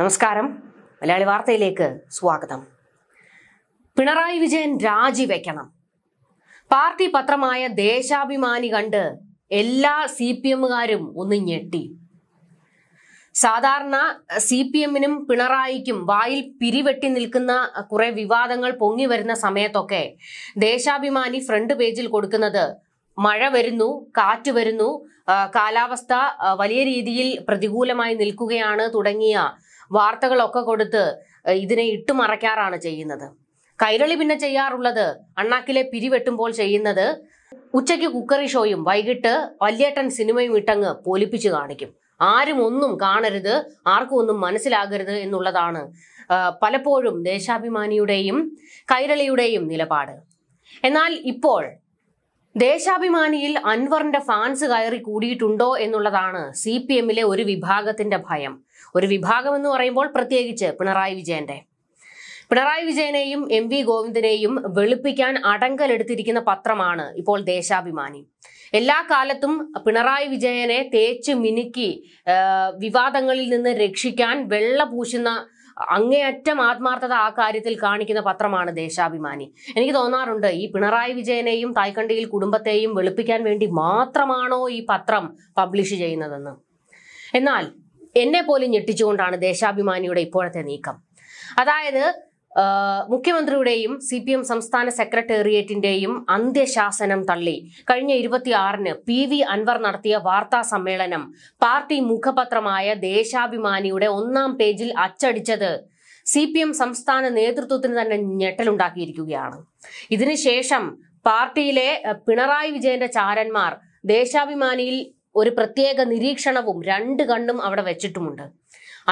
നമസ്കാരം മലയാളി വാർത്തയിലേക്ക് സ്വാഗതം പിണറായി വിജയൻ രാജിവെക്കണം പാർട്ടി പത്രമായ ദേശാഭിമാനി കണ്ട് എല്ലാ സി പി എമ്മുകാരും ഒന്ന് ഞെട്ടി സാധാരണ സി പി എമ്മിനും പിണറായിക്കും വായിൽ പിരിവെട്ടി നിൽക്കുന്ന കുറെ വിവാദങ്ങൾ പൊങ്ങി വരുന്ന സമയത്തൊക്കെ ദേശാഭിമാനി ഫ്രണ്ട് പേജിൽ കൊടുക്കുന്നത് മഴ വരുന്നു കാറ്റ് വരുന്നു കാലാവസ്ഥ വലിയ രീതിയിൽ പ്രതികൂലമായി നിൽക്കുകയാണ് തുടങ്ങിയ വാർത്തകളൊക്കെ കൊടുത്ത് ഇതിനെ ഇട്ടുമറയ്ക്കാറാണ് ചെയ്യുന്നത് കൈരളി പിന്നെ ചെയ്യാറുള്ളത് അണ്ണാക്കിലെ പിരിവെട്ടുമ്പോൾ ചെയ്യുന്നത് ഉച്ചയ്ക്ക് കുക്കറി ഷോയും വൈകിട്ട് വല്യേട്ടൻ സിനിമയും ഇട്ടങ്ങ് പൊലിപ്പിച്ച് കാണിക്കും ആരും ഒന്നും കാണരുത് ആർക്കും ഒന്നും മനസ്സിലാകരുത് എന്നുള്ളതാണ് പലപ്പോഴും ദേശാഭിമാനിയുടെയും കൈരളിയുടെയും നിലപാട് എന്നാൽ ഇപ്പോൾ ദേശാഭിമാനിയിൽ അൻവറിന്റെ ഫാൻസ് കയറി കൂടിയിട്ടുണ്ടോ എന്നുള്ളതാണ് സി പി എമ്മിലെ ഒരു വിഭാഗത്തിന്റെ ഭയം ഒരു വിഭാഗം എന്ന് പറയുമ്പോൾ പ്രത്യേകിച്ച് പിണറായി വിജയന്റെ പിണറായി വിജയനെയും എം വി ഗോവിന്ദനെയും വെളുപ്പിക്കാൻ അടങ്കലെടുത്തിരിക്കുന്ന പത്രമാണ് ഇപ്പോൾ ദേശാഭിമാനി എല്ലാ കാലത്തും പിണറായി വിജയനെ തേച്ച് മിനുക്കി വിവാദങ്ങളിൽ നിന്ന് രക്ഷിക്കാൻ വെള്ള പൂശുന്ന അങ്ങേയറ്റം ആത്മാർത്ഥത ആ കാര്യത്തിൽ കാണിക്കുന്ന പത്രമാണ് ദേശാഭിമാനി എനിക്ക് തോന്നാറുണ്ട് ഈ പിണറായി വിജയനെയും തായ്ക്കണ്ടിയിൽ കുടുംബത്തെയും വെളുപ്പിക്കാൻ വേണ്ടി മാത്രമാണോ ഈ പത്രം പബ്ലിഷ് ചെയ്യുന്നതെന്ന് എന്നാൽ എന്നെ പോലും ഞെട്ടിച്ചുകൊണ്ടാണ് ദേശാഭിമാനിയുടെ ഇപ്പോഴത്തെ നീക്കം അതായത് മുഖ്യമന്ത്രിയുടെയും സി പി എം സംസ്ഥാന സെക്രട്ടേറിയറ്റിന്റെയും അന്ത്യശാസനം തള്ളി കഴിഞ്ഞ ഇരുപത്തിയാറിന് പി വി അൻവർ നടത്തിയ വാർത്താ സമ്മേളനം പാർട്ടി മുഖപത്രമായ ദേശാഭിമാനിയുടെ ഒന്നാം പേജിൽ അച്ചടിച്ചത് സി പി എം സംസ്ഥാന നേതൃത്വത്തിന് തന്നെ ഞെട്ടലുണ്ടാക്കിയിരിക്കുകയാണ് ഇതിനുശേഷം പാർട്ടിയിലെ പിണറായി വിജയന്റെ ചാരന്മാർ ദേശാഭിമാനിയിൽ ഒരു പ്രത്യേക നിരീക്ഷണവും രണ്ട് കണ്ണും അവിടെ വെച്ചിട്ടുമുണ്ട്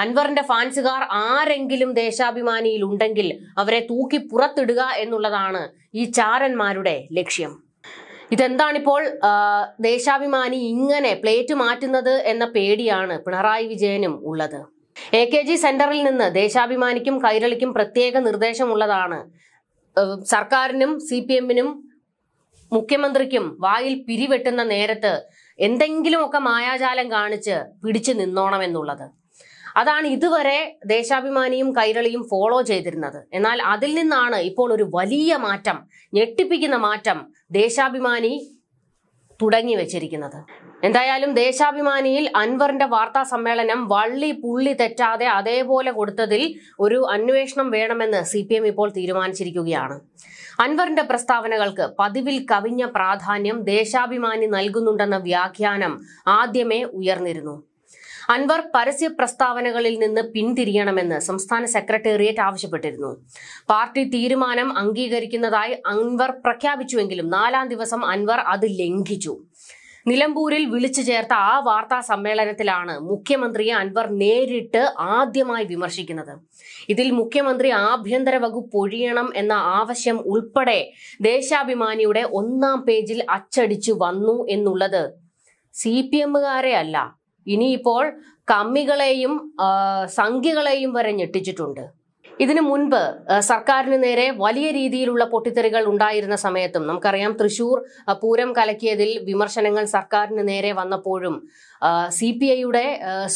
അൻവറിന്റെ ഫാൻസുകാർ ആരെങ്കിലും ദേശാഭിമാനിയിൽ ഉണ്ടെങ്കിൽ അവരെ തൂക്കി പുറത്തിടുക എന്നുള്ളതാണ് ഈ ചാരന്മാരുടെ ലക്ഷ്യം ഇതെന്താണിപ്പോൾ ദേശാഭിമാനി ഇങ്ങനെ പ്ലേറ്റ് മാറ്റുന്നത് എന്ന പേടിയാണ് പിണറായി വിജയനും ഉള്ളത് എ കെ ജി സെന്ററിൽ നിന്ന് ദേശാഭിമാനിക്കും കൈരളിക്കും പ്രത്യേക നിർദ്ദേശമുള്ളതാണ് സർക്കാരിനും സി പി എമ്മിനും മുഖ്യമന്ത്രിക്കും വായിൽ പിരിവെട്ടുന്ന നേരത്ത് എന്തെങ്കിലുമൊക്കെ മായാജാലം കാണിച്ച് പിടിച്ചു നിന്നോണമെന്നുള്ളത് അതാണ് ഇതുവരെ ദേശാഭിമാനിയും കൈരളിയും ഫോളോ ചെയ്തിരുന്നത് എന്നാൽ അതിൽ നിന്നാണ് ഇപ്പോൾ ഒരു വലിയ മാറ്റം ഞെട്ടിപ്പിക്കുന്ന മാറ്റം ദേശാഭിമാനി തുടങ്ങി വെച്ചിരിക്കുന്നത് എന്തായാലും ദേശാഭിമാനിയിൽ അൻവറിന്റെ വാർത്താ സമ്മേളനം വള്ളി പുള്ളി തെറ്റാതെ അതേപോലെ കൊടുത്തതിൽ ഒരു അന്വേഷണം വേണമെന്ന് സി പി എം ഇപ്പോൾ തീരുമാനിച്ചിരിക്കുകയാണ് അൻവറിന്റെ പ്രസ്താവനകൾക്ക് പതിവിൽ കവിഞ്ഞ പ്രാധാന്യം ദേശാഭിമാനി നൽകുന്നുണ്ടെന്ന വ്യാഖ്യാനം ആദ്യമേ ഉയർന്നിരുന്നു അൻവർ പരസ്യ പ്രസ്താവനകളിൽ നിന്ന് പിന്തിരിയണമെന്ന് സംസ്ഥാന സെക്രട്ടേറിയറ്റ് ആവശ്യപ്പെട്ടിരുന്നു പാർട്ടി തീരുമാനം അംഗീകരിക്കുന്നതായി അൻവർ പ്രഖ്യാപിച്ചുവെങ്കിലും നാലാം ദിവസം അൻവർ അത് ലംഘിച്ചു നിലമ്പൂരിൽ വിളിച്ചു ചേർത്ത ആ വാർത്താ സമ്മേളനത്തിലാണ് മുഖ്യമന്ത്രിയെ അൻവർ നേരിട്ട് ആദ്യമായി വിമർശിക്കുന്നത് ഇതിൽ മുഖ്യമന്ത്രി ആഭ്യന്തര വകുപ്പ് ഒഴിയണം എന്ന ആവശ്യം ഉൾപ്പെടെ ദേശാഭിമാനിയുടെ ഒന്നാം പേജിൽ അച്ചടിച്ചു വന്നു എന്നുള്ളത് സി പി എമ്മുകാരെ അല്ല ഇനിയിപ്പോൾ കമ്മികളെയും സംഖ്യകളെയും വരെ ഞെട്ടിച്ചിട്ടുണ്ട് ഇതിനു മുൻപ് സർക്കാരിന് നേരെ വലിയ രീതിയിലുള്ള പൊട്ടിത്തെറികൾ ഉണ്ടായിരുന്ന സമയത്തും നമുക്കറിയാം തൃശൂർ പൂരം കലക്കിയതിൽ വിമർശനങ്ങൾ സർക്കാരിന് നേരെ വന്നപ്പോഴും സി പി ഐയുടെ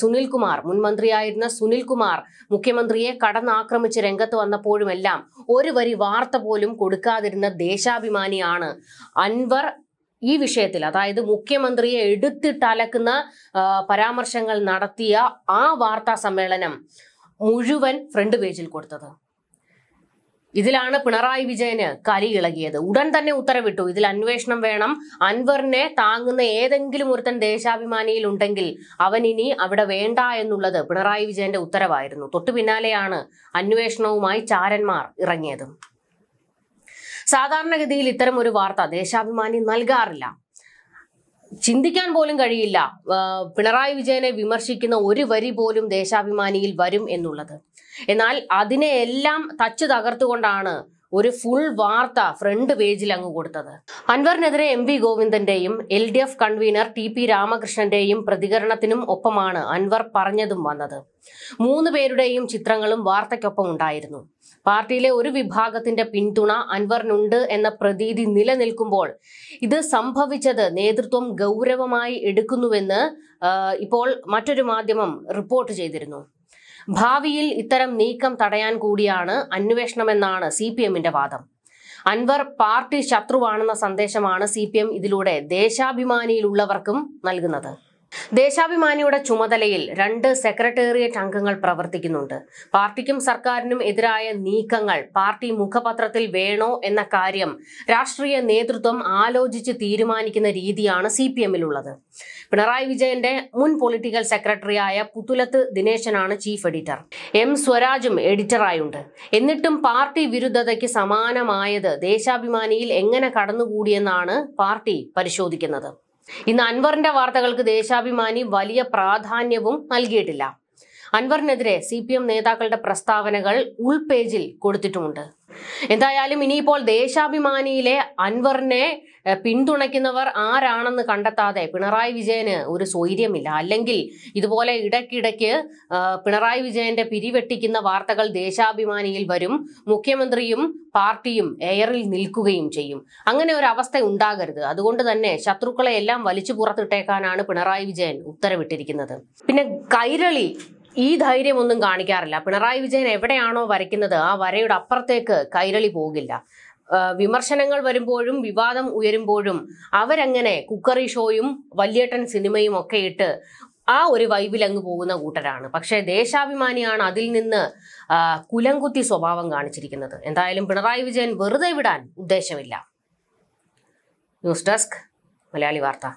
സുനിൽകുമാർ മുൻമന്ത്രിയായിരുന്ന സുനിൽകുമാർ മുഖ്യമന്ത്രിയെ കടന്നാക്രമിച്ച് രംഗത്ത് വന്നപ്പോഴുമെല്ലാം ഒരു വരി വാർത്ത പോലും കൊടുക്കാതിരുന്ന ദേശാഭിമാനിയാണ് അൻവർ ഈ വിഷയത്തിൽ അതായത് മുഖ്യമന്ത്രിയെ എടുത്തിട്ടലക്കുന്ന പരാമർശങ്ങൾ നടത്തിയ ആ വാർത്താ സമ്മേളനം മുഴുവൻ ഫ്രണ്ട് പേജിൽ കൊടുത്തത് ഇതിലാണ് പിണറായി വിജയന് കലി ഇളകിയത് ഉടൻ തന്നെ ഉത്തരവിട്ടു ഇതിൽ അന്വേഷണം വേണം അൻവറിനെ താങ്ങുന്ന ഏതെങ്കിലും ഒരുത്തൻ ദേശാഭിമാനിയിൽ ഉണ്ടെങ്കിൽ അവൻ ഇനി അവിടെ വേണ്ട എന്നുള്ളത് പിണറായി വിജയന്റെ ഉത്തരവായിരുന്നു തൊട്ടു പിന്നാലെയാണ് അന്വേഷണവുമായി ചാരന്മാർ ഇറങ്ങിയത് സാധാരണഗതിയിൽ ഇത്തരം ഒരു വാർത്ത ദേശാഭിമാനി നൽകാറില്ല ചിന്തിക്കാൻ പോലും കഴിയില്ല പിണറായി വിജയനെ വിമർശിക്കുന്ന ഒരു വരി പോലും ദേശാഭിമാനിയിൽ വരും എന്നുള്ളത് എന്നാൽ അതിനെയെല്ലാം തച്ചു തകർത്തുകൊണ്ടാണ് ഒരു ഫുൾ വാർത്ത ഫ്രണ്ട് പേജിൽ അങ്ങ് കൊടുത്തത് അൻവറിനെതിരെ എം വി ഗോവിന്ദന്റെയും L D F convenor T P രാമകൃഷ്ണന്റെയും പ്രതികരണത്തിനും ഒപ്പമാണ് അൻവർ പറഞ്ഞതും വന്നത് മൂന്ന് പേരുടെയും ചിത്രങ്ങളും വാർത്തയ്ക്കൊപ്പം ഉണ്ടായിരുന്നു പാർട്ടിയിലെ ഒരു വിഭാഗത്തിന്റെ പിന്തുണ അൻവറിനുണ്ട് എന്ന പ്രതീതി നിലനിൽക്കുമ്പോൾ ഇത് സംഭവിച്ചത് നേതൃത്വം ഗൗരവമായി എടുക്കുന്നുവെന്ന് ഇപ്പോൾ മറ്റൊരു മാധ്യമം റിപ്പോർട്ട് ചെയ്തിരുന്നു ഭാവിയിൽ ഇത്തരം നീക്കം തടയാൻ കൂടിയാണ് അന്വേഷണമെന്നാണ് സി പി എമ്മിന്റെ വാദം അൻവർ പാർട്ടി ശത്രുവാണെന്ന സന്ദേശമാണ് സി പി എം ഇതിലൂടെ ദേശാഭിമാനിയിലുള്ളവർക്കും നൽകുന്നത് ദേശാഭിമാനിയുടെ ചുമതലയിൽ രണ്ട് സെക്രട്ടേറിയറ്റ് അംഗങ്ങൾ പ്രവർത്തിക്കുന്നുണ്ട് പാർട്ടിക്കും സർക്കാരിനും എതിരായ നീക്കങ്ങൾ പാർട്ടി മുഖപത്രത്തിൽ വേണോ എന്ന കാര്യം രാഷ്ട്രീയ നേതൃത്വം ആലോചിച്ച് തീരുമാനിക്കുന്ന രീതിയാണ് സി പി എമ്മിലുള്ളത് പിണറായി വിജയന്റെ മുൻ പൊളിറ്റിക്കൽ സെക്രട്ടറിയായ പുതുലത്ത് ദിനേശനാണ് ചീഫ് എഡിറ്റർ എം സ്വരാജും എഡിറ്ററായുണ്ട് എന്നിട്ടും പാർട്ടി വിരുദ്ധതയ്ക്ക് സമാനമായത് ദേശാഭിമാനിയിൽ എങ്ങനെ കടന്നുകൂടിയെന്നാണ് പാർട്ടി പരിശോധിക്കുന്നത് ഇന്ന് അൻവറിന്റെ വാർത്തകൾക്ക് ദേശാഭിമാനി വലിയ പ്രാധാന്യവും നൽകിയിട്ടില്ല അൻവറിനെതിരെ സി പി എം നേതാക്കളുടെ പ്രസ്താവനകൾ ഉൾപേജിൽ കൊടുത്തിട്ടുമുണ്ട് എന്തായാലും ഇനിയിപ്പോൾ ദേശാഭിമാനിയിലെ അൻവറിനെ പിന്തുണയ്ക്കുന്നവർ ആരാണെന്ന് കണ്ടെത്താതെ പിണറായി വിജയന് ഒരു സ്വൈര്യമില്ല അല്ലെങ്കിൽ ഇതുപോലെ ഇടയ്ക്കിടയ്ക്ക് പിണറായി വിജയന്റെ പിരിവെട്ടിക്കുന്ന വാർത്തകൾ ദേശാഭിമാനിയിൽ വരും മുഖ്യമന്ത്രിയും പാർട്ടിയും എയറിൽ നിൽക്കുകയും ചെയ്യും അങ്ങനെ ഒരു അവസ്ഥ ഉണ്ടാകരുത് അതുകൊണ്ട് തന്നെ ശത്രുക്കളെ എല്ലാം വലിച്ചു പുറത്തിട്ടേക്കാനാണ് പിണറായി വിജയൻ ഉത്തരവിട്ടിരിക്കുന്നത് പിന്നെ കൈരളി ഈ ധൈര്യമൊന്നും കാണിക്കാറില്ല പിണറായി വിജയൻ എവിടെയാണോ വരയ്ക്കുന്നത് ആ വരയുടെ അപ്പുറത്തേക്ക് കൈരളി പോകില്ല വിമർശനങ്ങൾ വരുമ്പോഴും വിവാദം ഉയരുമ്പോഴും അവരങ്ങനെ കുക്കറി ഷോയും വല്യേട്ടൻ സിനിമയും ഒക്കെ ഇട്ട് ആ ഒരു വൈബിൽ അങ്ങ് പോകുന്ന കൂട്ടരാണ് പക്ഷേ ദേശാഭിമാനിയാണ് അതിൽ നിന്ന് കുലംകുത്തി സ്വഭാവം കാണിച്ചിരിക്കുന്നത് എന്തായാലും പിണറായി വിജയൻ വെറുതെ വിടാൻ ഉദ്ദേശമില്ല ന്യൂസ് ഡെസ്ക് മലയാളി വാർത്ത